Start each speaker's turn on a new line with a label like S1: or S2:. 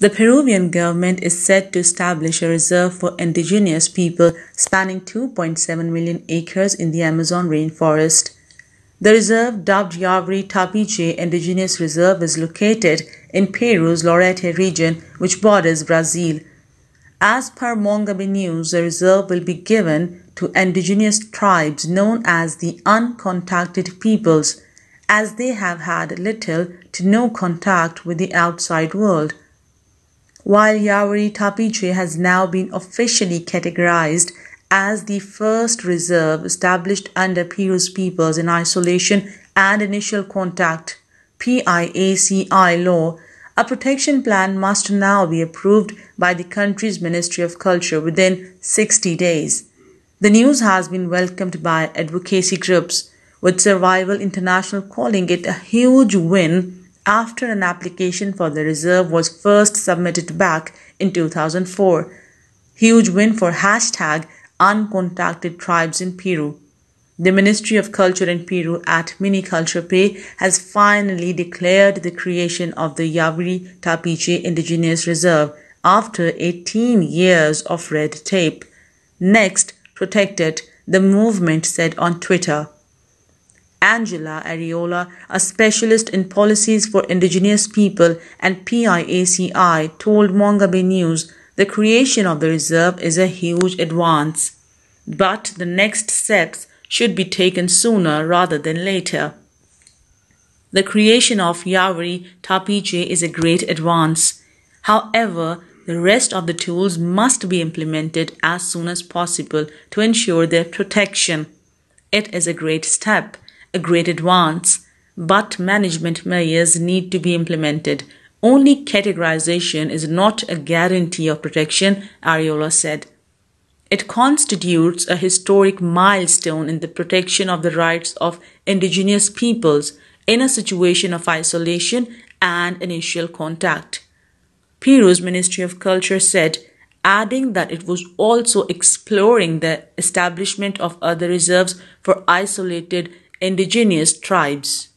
S1: The Peruvian government is set to establish a reserve for indigenous people spanning 2.7 million acres in the Amazon rainforest. The reserve, dubbed Yavri Tapiche Indigenous Reserve, is located in Peru's Lorete region, which borders Brazil. As per Mongabe News, the reserve will be given to indigenous tribes known as the uncontacted peoples, as they have had little to no contact with the outside world while Yawari Tapiche has now been officially categorized as the first reserve established under Peru's Peoples in Isolation and Initial Contact PIACI law, a protection plan must now be approved by the country's Ministry of Culture within 60 days. The news has been welcomed by advocacy groups, with Survival International calling it a huge win after an application for the reserve was first submitted back in 2004. Huge win for hashtag uncontacted tribes in Peru. The Ministry of Culture in Peru at Pay has finally declared the creation of the Yavri Tapiche Indigenous Reserve after 18 years of red tape. Next, protect it, the movement said on Twitter. Angela Areola, a specialist in policies for indigenous people and PIACI, told Mongabe News the creation of the reserve is a huge advance, but the next steps should be taken sooner rather than later. The creation of Yauri Tapiche is a great advance. However, the rest of the tools must be implemented as soon as possible to ensure their protection. It is a great step a great advance, but management measures need to be implemented. Only categorization is not a guarantee of protection, Ariola said. It constitutes a historic milestone in the protection of the rights of indigenous peoples in a situation of isolation and initial contact. Peru's Ministry of Culture said, adding that it was also exploring the establishment of other reserves for isolated indigenous tribes.